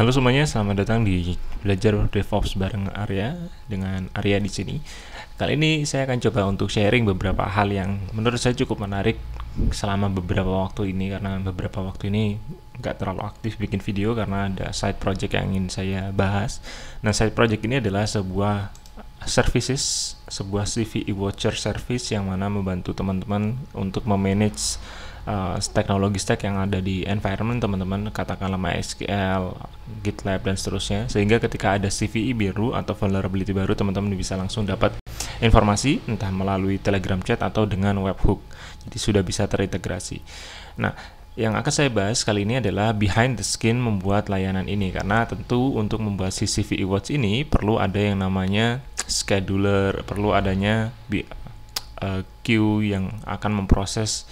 Halo semuanya, selamat datang di Belajar DevOps bareng Arya dengan Arya di sini. Kali ini saya akan coba untuk sharing beberapa hal yang menurut saya cukup menarik selama beberapa waktu ini karena beberapa waktu ini nggak terlalu aktif bikin video karena ada side project yang ingin saya bahas. Nah, side project ini adalah sebuah services, sebuah CV e watcher service yang mana membantu teman-teman untuk memanage uh, teknologi stack yang ada di environment teman-teman katakanlah MySQL, GitLab dan seterusnya sehingga ketika ada CVE biru atau vulnerability baru teman-teman bisa langsung dapat informasi entah melalui Telegram chat atau dengan webhook jadi sudah bisa terintegrasi nah yang akan saya bahas kali ini adalah behind the skin membuat layanan ini karena tentu untuk membuat CCV e Watch ini perlu ada yang namanya scheduler, perlu adanya uh, queue yang akan memproses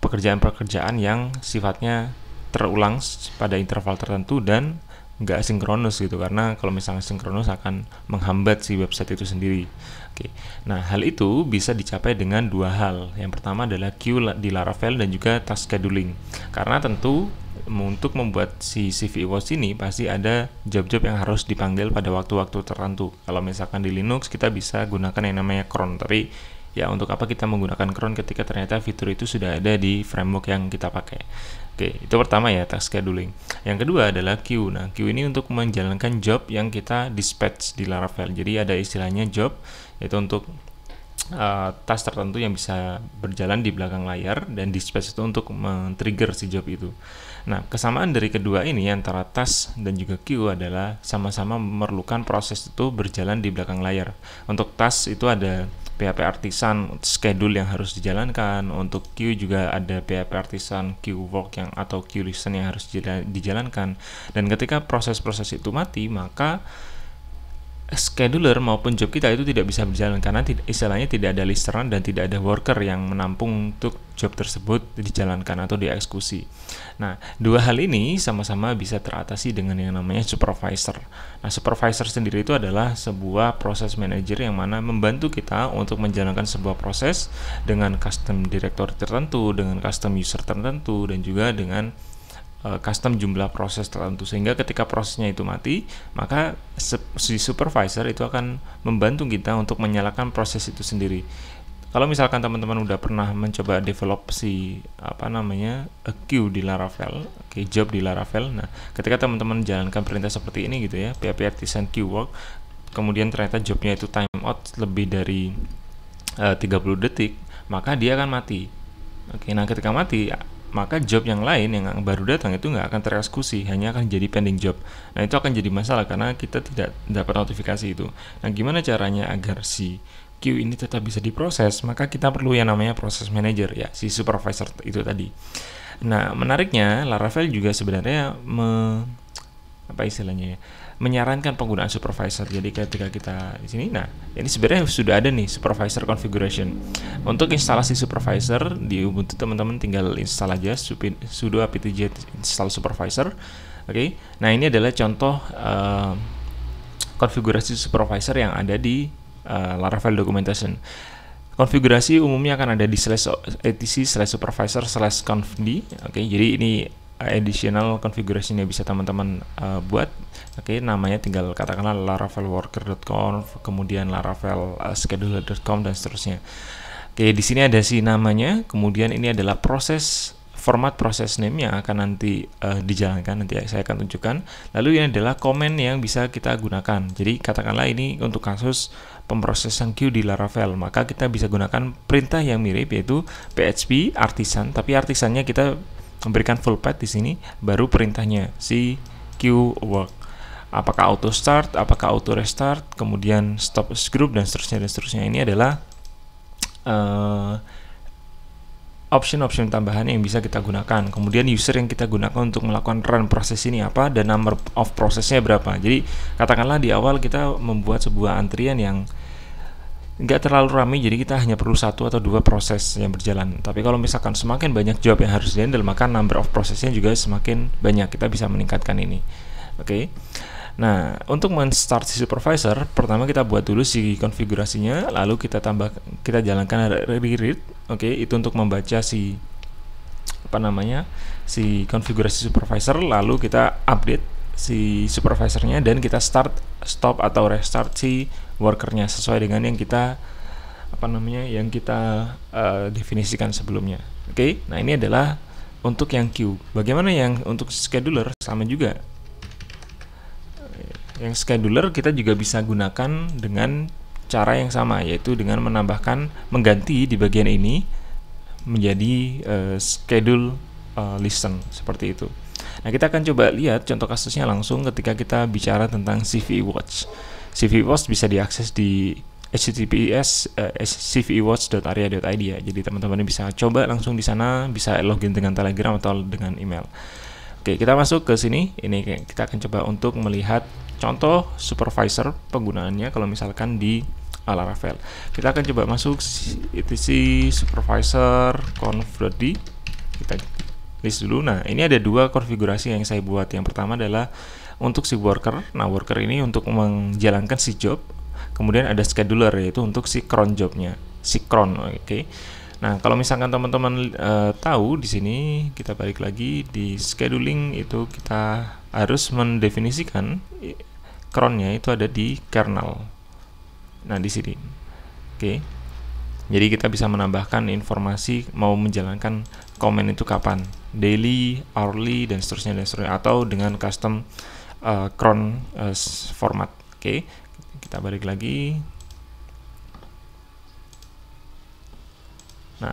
pekerjaan-pekerjaan yang sifatnya terulang pada interval tertentu dan nggak sinkronus gitu karena kalau misalnya sinkronus akan menghambat si website itu sendiri. Oke, nah hal itu bisa dicapai dengan dua hal. Yang pertama adalah queue di Laravel dan juga task scheduling. Karena tentu untuk membuat si CV Watch ini pasti ada job-job yang harus dipanggil pada waktu-waktu tertentu. Kalau misalkan di Linux kita bisa gunakan yang namanya cron, tapi ya untuk apa kita menggunakan cron ketika ternyata fitur itu sudah ada di framework yang kita pakai Oke, itu pertama ya, task scheduling. Yang kedua adalah queue. Nah, queue ini untuk menjalankan job yang kita dispatch di Laravel. Jadi ada istilahnya job, yaitu untuk uh, task tertentu yang bisa berjalan di belakang layar dan dispatch itu untuk men-trigger si job itu. Nah, kesamaan dari kedua ini antara task dan juga queue adalah sama-sama memerlukan proses itu berjalan di belakang layar. Untuk task itu ada PHP artisan schedule yang harus dijalankan untuk queue juga ada PHP artisan queue work yang atau queue listen yang harus dijalankan dan ketika proses-proses itu mati maka scheduler maupun job kita itu tidak bisa berjalan karena tidak, istilahnya tidak ada listeran dan tidak ada worker yang menampung untuk job tersebut dijalankan atau dieksekusi. Nah, dua hal ini sama-sama bisa teratasi dengan yang namanya supervisor. Nah, supervisor sendiri itu adalah sebuah proses manager yang mana membantu kita untuk menjalankan sebuah proses dengan custom director tertentu, dengan custom user tertentu, dan juga dengan Eh, custom jumlah proses tertentu sehingga ketika prosesnya itu mati maka si supervisor itu akan membantu kita untuk menyalakan proses itu sendiri kalau misalkan teman-teman udah pernah mencoba develop si apa namanya a queue di Laravel, okay, job di Laravel. Nah, ketika teman-teman jalankan perintah seperti ini gitu ya, PHP artisan queue work, kemudian ternyata jobnya itu time out lebih dari eh, uh, 30 detik, maka dia akan mati. Oke, okay, nah ketika mati maka job yang lain yang baru datang itu nggak akan tereksekusi, hanya akan jadi pending job. Nah itu akan jadi masalah karena kita tidak dapat notifikasi itu. Nah gimana caranya agar si queue ini tetap bisa diproses, maka kita perlu yang namanya proses manager ya, si supervisor itu tadi. Nah menariknya Laravel juga sebenarnya me, apa istilahnya ya, menyarankan penggunaan supervisor. Jadi ketika kita di sini, nah ini sebenarnya sudah ada nih supervisor configuration. Untuk instalasi supervisor di Ubuntu teman-teman tinggal install aja sudo apt-get install supervisor. Oke, okay. nah ini adalah contoh uh, konfigurasi supervisor yang ada di uh, Laravel documentation. Konfigurasi umumnya akan ada di slash eh, etc slash supervisor slash confd. Oke, okay, jadi ini additional configuration yang bisa teman-teman uh, buat oke okay, namanya tinggal katakanlah laravelworker.com kemudian laravel eh, scheduler.com dan seterusnya oke okay, di sini ada si namanya kemudian ini adalah proses format proses name yang akan nanti uh, dijalankan nanti ya, saya akan tunjukkan lalu ini adalah komen yang bisa kita gunakan jadi katakanlah ini untuk kasus pemrosesan queue di Laravel, maka kita bisa gunakan perintah yang mirip yaitu PHP artisan, tapi artisannya kita memberikan full path di sini baru perintahnya si q work apakah auto start apakah auto restart kemudian stop group dan seterusnya dan seterusnya ini adalah eh, option-option uh, tambahan yang bisa kita gunakan kemudian user yang kita gunakan untuk melakukan run proses ini apa dan number of prosesnya berapa jadi katakanlah di awal kita membuat sebuah antrian yang nggak terlalu ramai jadi kita hanya perlu satu atau dua proses yang berjalan tapi kalau misalkan semakin banyak job yang harus dihandle maka number of prosesnya juga semakin banyak kita bisa meningkatkan ini oke okay? nah untuk men-start si supervisor pertama kita buat dulu si konfigurasinya lalu kita tambah kita jalankan read oke okay? itu untuk membaca si apa namanya si konfigurasi supervisor lalu kita update si supervisornya dan kita start stop atau restart si workernya sesuai dengan yang kita apa namanya yang kita uh, definisikan sebelumnya. Oke, okay? nah ini adalah untuk yang queue. Bagaimana yang untuk scheduler sama juga. Yang scheduler kita juga bisa gunakan dengan cara yang sama yaitu dengan menambahkan mengganti di bagian ini menjadi uh, schedule uh, listen seperti itu. Nah, kita akan coba lihat contoh kasusnya langsung ketika kita bicara tentang CV Watch. CVE bisa diakses di https uh, eh, cvewatch.area.id ya. Jadi teman-teman bisa coba langsung di sana, bisa login dengan Telegram atau dengan email. Oke, kita masuk ke sini. Ini kita akan coba untuk melihat contoh supervisor penggunaannya kalau misalkan di Laravel. Kita akan coba masuk itu si supervisor config Kita list dulu. Nah, ini ada dua konfigurasi yang saya buat. Yang pertama adalah untuk si worker. Nah, worker ini untuk menjalankan si job. Kemudian ada scheduler yaitu untuk si cron jobnya, si cron. Oke. Okay. Nah, kalau misalkan teman-teman uh, tahu di sini kita balik lagi di scheduling itu kita harus mendefinisikan cronnya itu ada di kernel. Nah, di sini. Oke. Okay. Jadi kita bisa menambahkan informasi mau menjalankan komen itu kapan daily hourly dan seterusnya dan seterusnya atau dengan custom uh, eh, cron uh, eh, format oke okay. kita balik lagi nah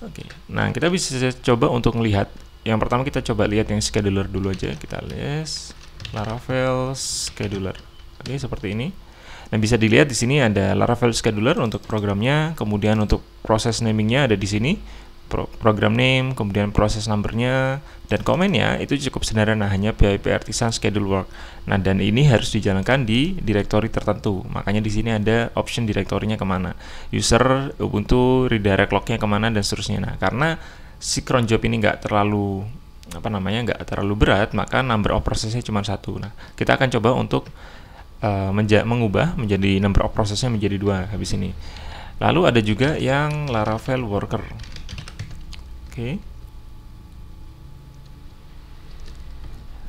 oke okay. nah kita bisa coba untuk melihat yang pertama kita coba lihat yang scheduler dulu aja kita lihat laravel scheduler oke okay, seperti ini Dan bisa dilihat di sini ada Laravel Scheduler untuk programnya, kemudian untuk proses namingnya ada di sini, program name, kemudian proses numbernya, dan komennya itu cukup sederhana hanya BIP artisan schedule work. Nah dan ini harus dijalankan di direktori tertentu. Makanya di sini ada option direktorinya kemana, user Ubuntu redirect lognya kemana dan seterusnya. Nah karena si cron job ini nggak terlalu apa namanya nggak terlalu berat, maka number of prosesnya cuma satu. Nah kita akan coba untuk uh, menja mengubah menjadi number of prosesnya menjadi dua habis ini. Lalu ada juga yang Laravel worker. Oke. Okay.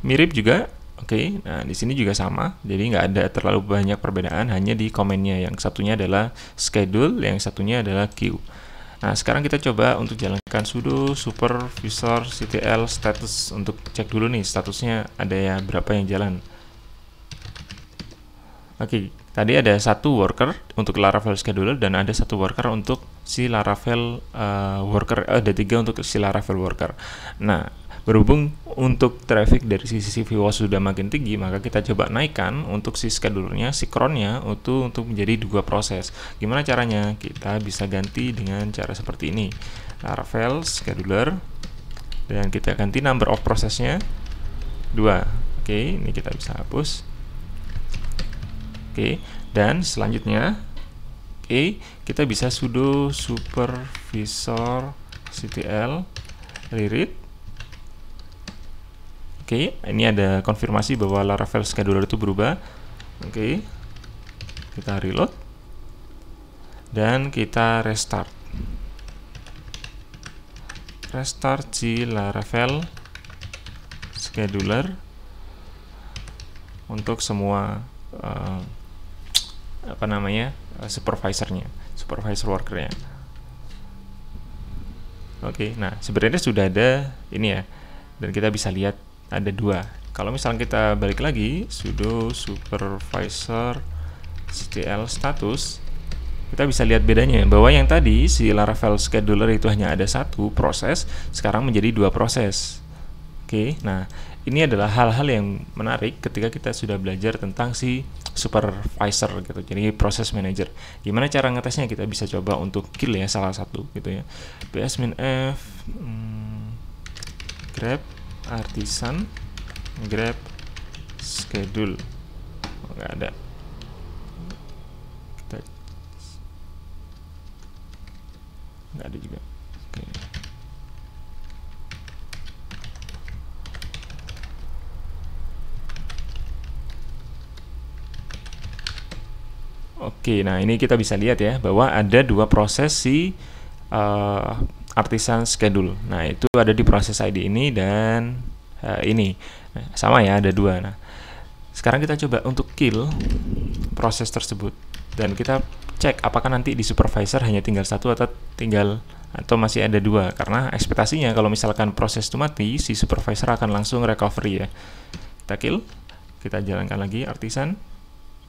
Mirip juga. Oke, okay. nah di sini juga sama, jadi nggak ada terlalu banyak perbedaan, hanya di komennya yang satunya adalah schedule, yang satunya adalah queue. Nah, sekarang kita coba untuk jalankan sudo supervisor ctl status untuk cek dulu nih statusnya ada ya berapa yang jalan. Oke, okay, Tadi ada satu worker untuk Laravel scheduler dan ada satu worker untuk si Laravel uh, worker, eh, ada tiga untuk si Laravel worker. Nah, berhubung untuk traffic dari sisi VWAS sudah makin tinggi, maka kita coba naikkan untuk si schedulernya, si Cronnya untuk menjadi dua proses. Gimana caranya? Kita bisa ganti dengan cara seperti ini. Laravel scheduler dan kita ganti number of prosesnya dua. Oke, ini kita bisa hapus Oke, dan selanjutnya oke, kita bisa sudo supervisor ctl reread Oke, ini ada konfirmasi bahwa Laravel scheduler itu berubah. Oke. Kita reload. Dan kita restart. Restart si Laravel scheduler untuk semua uh, apa namanya eh, supervisornya supervisor workernya oke okay, nah sebenarnya sudah ada ini ya dan kita bisa lihat ada dua kalau misalnya kita balik lagi sudo supervisor CTL status kita bisa lihat bedanya bahwa yang tadi si Laravel scheduler itu hanya ada satu proses sekarang menjadi dua proses oke okay, nah ini adalah hal-hal yang menarik ketika kita sudah belajar tentang si supervisor gitu. Jadi proses manager. Gimana cara ngetesnya? Kita bisa coba untuk kill ya salah satu gitu ya. PS min F hmm, grab artisan grab schedule. Enggak oh, ada. enggak ada juga. Oke, nah ini kita bisa lihat ya bahwa ada dua proses si uh, artisan schedule. Nah, itu ada di proses ID ini dan uh, ini. sama ya, ada dua. Nah, sekarang kita coba untuk kill proses tersebut dan kita cek apakah nanti di supervisor hanya tinggal satu atau tinggal atau masih ada dua karena ekspektasinya kalau misalkan proses itu mati si supervisor akan langsung recovery ya kita kill kita jalankan lagi artisan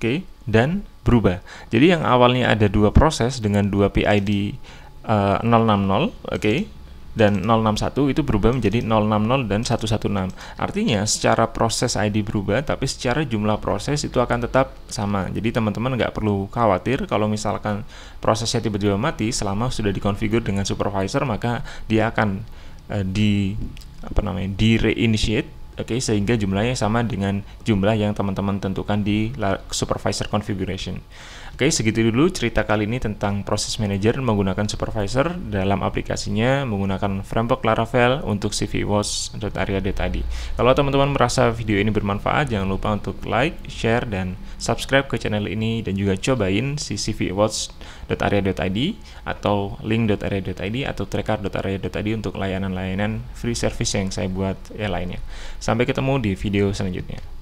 okay, dan berubah. Jadi yang awalnya ada dua proses dengan dua PID uh, 060, oke, okay, dan 061 itu berubah menjadi 060 dan 116. Artinya secara proses ID berubah tapi secara jumlah proses itu akan tetap sama. Jadi teman-teman nggak perlu khawatir kalau misalkan prosesnya tiba-tiba mati selama sudah dikonfigur dengan supervisor maka dia akan uh, di apa namanya di reinitiate Oke, okay, sehingga jumlahnya sama dengan jumlah yang teman-teman tentukan di supervisor configuration. Oke, segitu dulu cerita kali ini tentang proses manager menggunakan supervisor dalam aplikasinya menggunakan framework Laravel untuk cvwash.area tadi. Kalau teman-teman merasa video ini bermanfaat, jangan lupa untuk like, share, dan subscribe ke channel ini dan juga cobain si id atau link.area.id atau tracker.area.id untuk layanan-layanan free service yang saya buat ya lainnya. Sampai ketemu di video selanjutnya.